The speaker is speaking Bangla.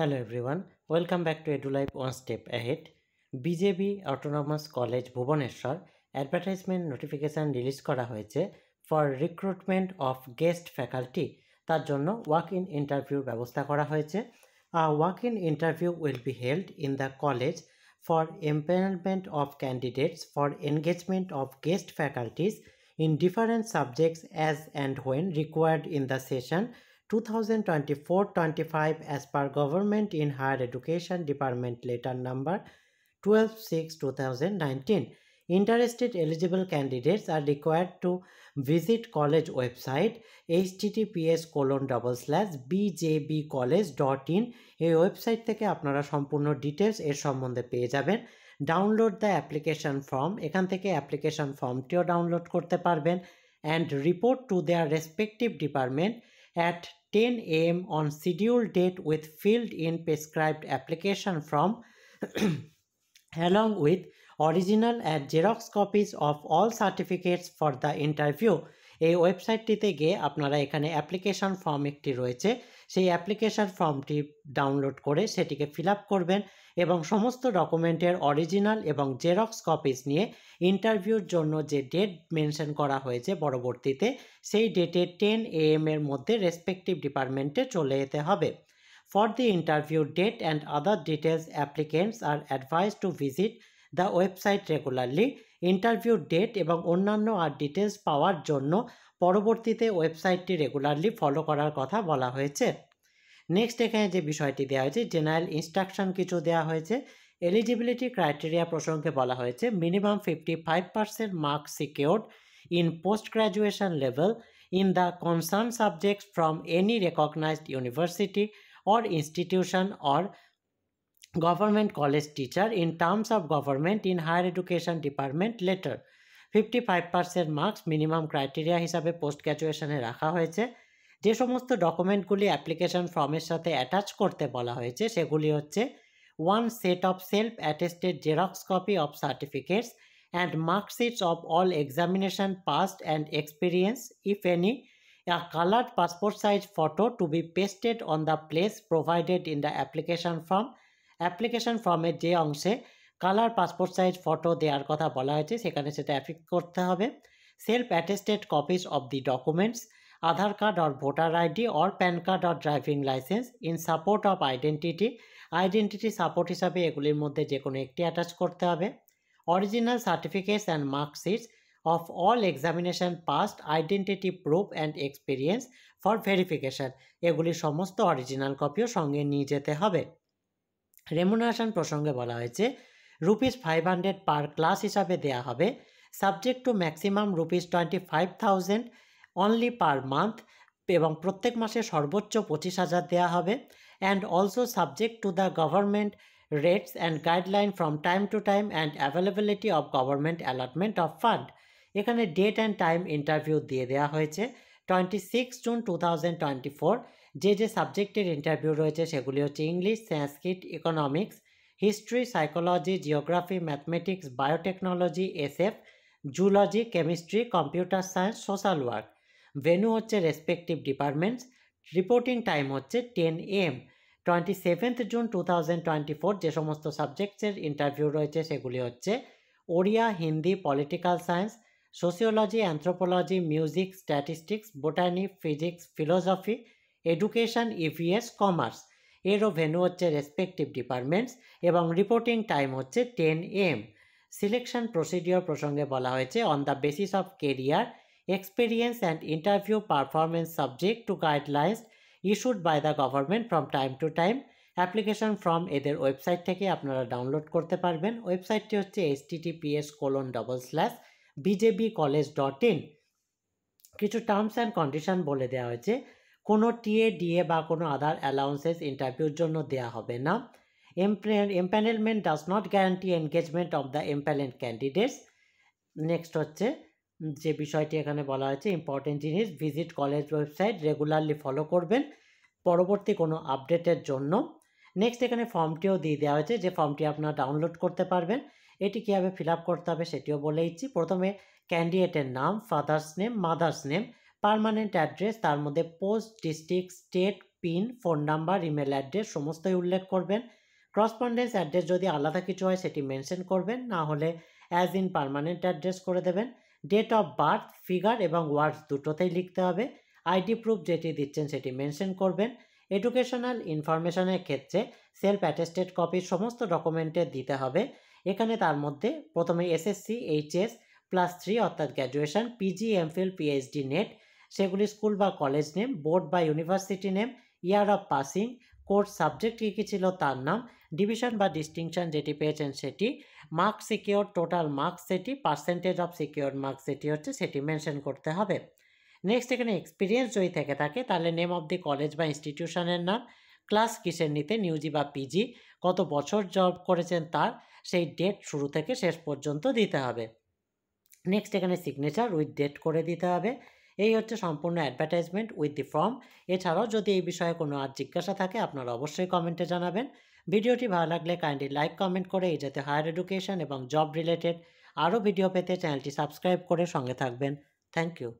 Hello Hello everyone, welcome back to life One step Ahead. BJB autonomous college Bhubaneswar advertisement notification release করা হয়েছে for recruitment of guest faculty তার জন্য ওয়াক ইন ইন্টারভিউর ব্যবস্থা করা হয়েছে walk in interview will be held in the college for empanelment of candidates for engagement of guest faculties in different subjects as and when required in the session 2024-25 as per Government in Higher Education Department letter number 12-6-2019. Interested eligible candidates are required to visit college website https colon double slash bjbcollege.in এই ওয়েবসাইট থেকে আপনারা সম্পূর্ণ ডিটেলস এর সম্বন্ধে পেয়ে যাবেন ডাউনলোড দ্য অ্যাপ্লিকেশন ফর্ম এখান থেকে অ্যাপ্লিকেশন ফর্মটিও ডাউনলোড করতে পারবেন and report to their respective department at 10 a.m. on scheduled date with filled in prescribed application form along with original and xerox copies of all certificates for the interview এই ওয়েবসাইটটিতে গিয়ে আপনারা এখানে অ্যাপ্লিকেশন ফর্ম একটি রয়েছে সেই অ্যাপ্লিকেশান ফর্মটি ডাউনলোড করে সেটিকে ফিল করবেন এবং সমস্ত ডকুমেন্টের অরিজিনাল এবং জেরক্স কপিস নিয়ে ইন্টারভিউর জন্য যে ডেট মেনশন করা হয়েছে পরবর্তীতে সেই ডেটে টেন এম এর মধ্যে রেসপেক্টিভ ডিপার্টমেন্টে চলে যেতে হবে for the interview date and other details applicants are advised to visit the website regularly interview date এবং অন্যান্য আর ডিটেলস পাওয়ার জন্য পরবর্তীতে ওয়েবসাইটটি রেগুলারলি ফলো করার কথা বলা হয়েছে নেক্সট এখানে যে বিষয়টি দেওয়া হয়েছে জেনারেল ইনস্ট্রাকশন কিছু দেওয়া হয়েছে এলিজিবিলিটি ক্রাইটেরিয়া প্রসঙ্গে বলা হয়েছে minimum fifty five percent marks secured in post graduation level in the concern subjects from any recognised university or institution or government college teacher in terms of government in higher education department letter fifty five percent marks minimum criteria হিসাবে পোস্ট গ্র্যাজুয়েশনে রাখা হয়েছে যে সমস্ত ডকুমেন্টগুলি অ্যাপ্লিকেশন ফর্মের সাথে অ্যাটাচ করতে বলা হয়েছে সেগুলি হচ্ছে one set of self attested xerox copy of certificates and marksheets of all examination passed and experience if any a coloured passport size photo to be pasted on the place provided in the application form application ফর্মের যে অংশে কালার পাসপোর্ট সাইজ ফটো দেওয়ার কথা বলা হয়েছে সেখানে সেটা অ্যাফিক করতে হবে self attested copies of the documents Aadhaar card or voter ID or PAN card or driving licence in support of identity identity support হিসাবে এগুলির মধ্যে যে কোনো একটি অ্যাটাচ করতে হবে original certificates and marksheets of all examination passed identity proof and experience for verification এগুলি সমস্ত অরিজিনাল কপিও সঙ্গে নিয়ে যেতে হবে রেমুনারেশন প্রসঙ্গে বলা হয়েছে rupees five hundred per class হিসাবে দেওয়া হবে subject to maximum rupees twenty five thousand only per month এবং প্রত্যেক মাসে সর্বোচ্চ পঁচিশ হাজার দেওয়া হবে and also subject to the government rates and guideline from time to time and availability of government allotment of fund এখানে ডেট অ্যান্ড টাইম ইন্টারভিউ দিয়ে দেওয়া হয়েছে twenty six June two thousand twenty four যে যে সাবজেক্টের ইন্টারভিউ রয়েছে সেগুলি হচ্ছে English Sanskrit economics history psychology geography mathematics biotechnology SF zoology chemistry computer science social work venue হচ্ছে রেসপেক্টিভ ডিপার্টমেন্টস রিপোর্টিং টাইম হচ্ছে ten AM twenty seventh June two thousand twenty four যে সমস্ত সাবজেক্টসের ইন্টারভিউ রয়েছে সেগুলি হচ্ছে Odia Hindi political science sociology anthropology music statistics botany physics philosophy education EVS commerce এরও ভেন্যু হচ্ছে রেসপেক্টিভ ডিপার্টমেন্টস এবং রিপোর্টিং টাইম হচ্ছে টেন এম সিলেকশন প্রসিডিওর প্রসঙ্গে বলা হয়েছে on the basis of career experience and interview performance subject to guidelines issued by the government from time to time application form এদের ওয়েবসাইট থেকে আপনারা ডাউনলোড করতে পারবেন ওয়েবসাইটটি হচ্ছে H TTPS colon double slash BJB college dot in কিছু টার্মস অ্যান্ড কন্ডিশন বলে দেওয়া হয়েছে কোনো টিএ ডিএ বা কোনো আদার অ্যালাউন্সেস ইন্টারভিউর জন্য দেয়া হবে না empanelment does not guarantee engagement of the empanel candidates next হচ্ছে যে বিষয়টি এখানে বলা হয়েছে ইম্পর্টেন্ট জিনিস visit college website regularly follow করবেন পরবর্তী কোনো আপডেটের জন্য নেক্সট এখানে ফর্মটিও দিয়ে দেওয়া হয়েছে যে ফর্মটি আপনার ডাউনলোড করতে পারবেন এটি কীভাবে ফিল করতে হবে সেটিও বলে দিচ্ছি প্রথমে ক্যান্ডিডেটের নাম father's name mother's name permanent address তার মধ্যে post district state pin phone number email address সমস্তই উল্লেখ করবেন করসপন্ডেন্স অ্যাড্রেস যদি আলাদা কিছু হয় সেটি মেনশন করবেন না হলে অ্যাজ ইন পারমানেন্ট অ্যাড্রেস করে দেবেন ডেট অফ বার্থ ফিগার এবং ওয়ার্ডস দুটোতেই লিখতে হবে আইডি প্রুফ যেটি দিচ্ছেন সেটি মেনশন করবেন এডুকেশনাল ইনফরমেশনের ক্ষেত্রে সেলফ অ্যাটেস্টেড কপির সমস্ত ডকুমেন্টে দিতে হবে এখানে তার মধ্যে প্রথমে এসএসসি এইচএস প্লাস থ্রি অর্থাৎ graduation PG MPhil PhD NET সেগুলি স্কুল বা কলেজ নেম বোর্ড বা university name year of passing course subject কী কী ছিল তার নাম ডিভিশন বা ডিস্টিংশন যেটি পেয়েছেন সেটি মার্ক সিকিওর টোটাল মার্কস সেটি পার্সেন্টেজ অফ সিকিওর মার্কস সেটি হচ্ছে সেটি মেনশন করতে হবে নেক্সট এখানে এক্সপিরিয়েন্স যদি থেকে থাকে তাহলে নেম অফ দি কলেজ বা ইনস্টিটিউশনের নাম ক্লাস কিসের নিতে নিউজি বা পিজি কত বছর জব করেছেন তার সেই ডেট শুরু থেকে শেষ পর্যন্ত দিতে হবে নেক্সট এখানে সিগনেচার উইথ ডেট করে দিতে হবে এই হচ্ছে সম্পূর্ণ অ্যাডভার্টাইজমেন্ট উইথ দি ফর্ম এছাড়াও যদি এই বিষয়ে কোনো আর জিজ্ঞাসা থাকে আপনারা অবশ্যই কমেন্টে জানাবেন ভিডিওটি ভালো লাগলে কাইন্ডলি লাইক কমেন্ট করে এই যাতে হায়ার এডুকেশন এবং জব রিলেটেড আরও ভিডিও পেতে চ্যানেলটি সাবস্ক্রাইব করে সঙ্গে থাকবেন থ্যাংক ইউ